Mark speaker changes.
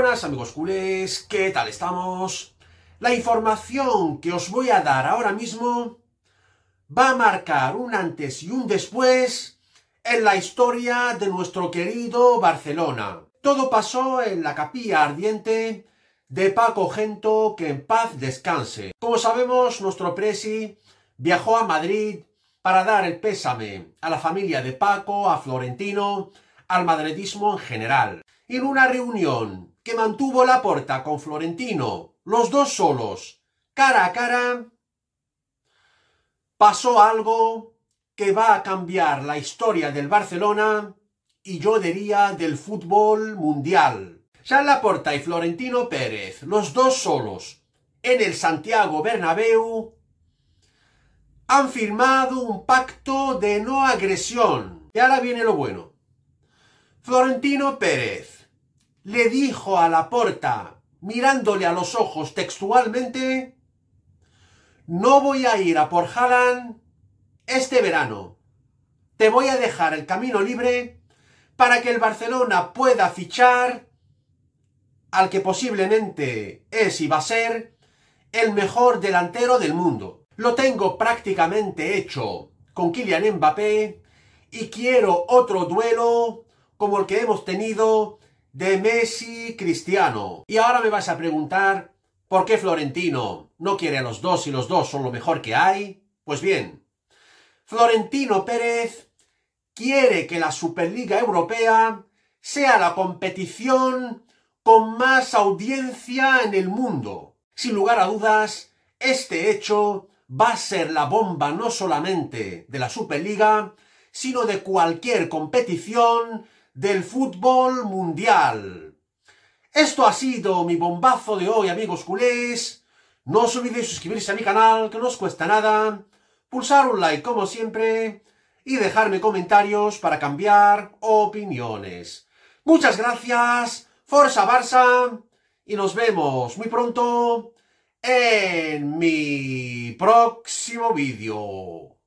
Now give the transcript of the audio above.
Speaker 1: buenas amigos culés, ¿qué tal estamos? La información que os voy a dar ahora mismo va a marcar un antes y un después en la historia de nuestro querido Barcelona. Todo pasó en la capilla ardiente de Paco Gento, que en paz descanse. Como sabemos, nuestro presi viajó a Madrid para dar el pésame a la familia de Paco, a Florentino, al madridismo en general en una reunión que mantuvo la porta con Florentino, los dos solos, cara a cara, pasó algo que va a cambiar la historia del Barcelona y yo diría del fútbol mundial. la Laporta y Florentino Pérez, los dos solos, en el Santiago Bernabéu, han firmado un pacto de no agresión. Y ahora viene lo bueno. Florentino Pérez le dijo a la Laporta, mirándole a los ojos textualmente, no voy a ir a por Haaland este verano. Te voy a dejar el camino libre para que el Barcelona pueda fichar al que posiblemente es y va a ser el mejor delantero del mundo. Lo tengo prácticamente hecho con Kylian Mbappé y quiero otro duelo como el que hemos tenido de Messi Cristiano. Y ahora me vas a preguntar, ¿por qué Florentino no quiere a los dos y los dos son lo mejor que hay? Pues bien, Florentino Pérez quiere que la Superliga Europea sea la competición con más audiencia en el mundo. Sin lugar a dudas, este hecho va a ser la bomba no solamente de la Superliga, sino de cualquier competición del fútbol mundial. Esto ha sido mi bombazo de hoy, amigos culés. No os olvidéis suscribirse a mi canal, que no os cuesta nada. Pulsar un like, como siempre. Y dejarme comentarios para cambiar opiniones. Muchas gracias. Forza Barça. Y nos vemos muy pronto en mi próximo vídeo.